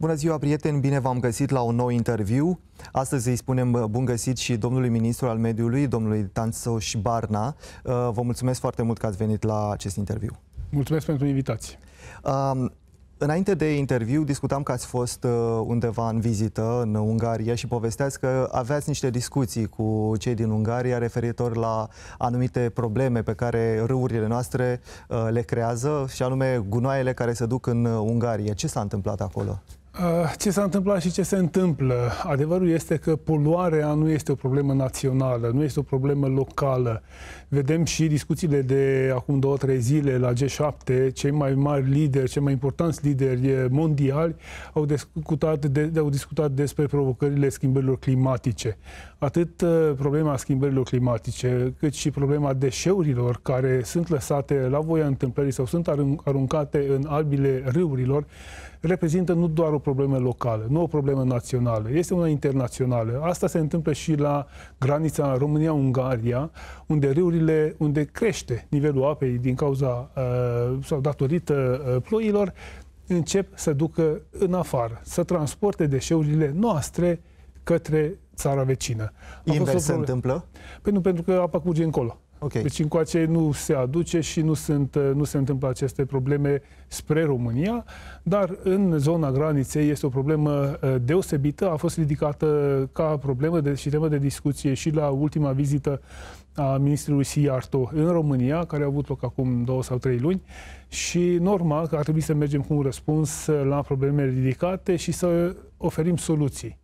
Bună ziua, prieteni! Bine v-am găsit la un nou interviu. Astăzi îi spunem uh, bun găsit și domnului ministru al mediului, domnului Tanțoș Barna. Uh, vă mulțumesc foarte mult că ați venit la acest interviu. Mulțumesc pentru invitație. Um, Înainte de interviu discutam că ați fost uh, undeva în vizită în Ungaria și povesteați că aveați niște discuții cu cei din Ungaria referitor la anumite probleme pe care râurile noastre le creează și anume gunoaiele care se duc în Ungaria. Ce s-a întâmplat acolo? Eh, ce s-a întâmplat și ce se întâmplă? Adevărul este că poluarea nu este o problemă națională, nu este o problemă locală. Vedem și discuțiile de acum două, trei zile la G7, cei mai mari lideri, cei mai importanți lideri eh, mondiali au discutat, de, au discutat despre provocările schimbărilor climatice. Atât eh, problema schimbărilor climatice, cât și problema deșeurilor care sunt lăsate la voia întâmplării sau sunt aruncate în albile râurilor, reprezintă nu doar o problemă locală, nu o problemă națională, este una internațională. Asta se întâmplă și la granița România-Ungaria, unde râurile, unde crește nivelul apei din cauza uh, sau datorită uh, ploilor, încep să ducă în afară, să transporte deșeurile noastre către țara vecină. Invers se întâmplă? Păi nu, pentru că apa curge încolo. Okay. Deci încoace nu se aduce și nu, sunt, nu se întâmplă aceste probleme spre România, dar în zona graniței este o problemă uh, deosebită, a fost ridicată ca problemă de, și temă de discuție și la ultima vizită a ministrului Siarto în România, care a avut loc acum două sau trei luni și normal că ar trebui să mergem cu un răspuns la probleme ridicate și să oferim soluții.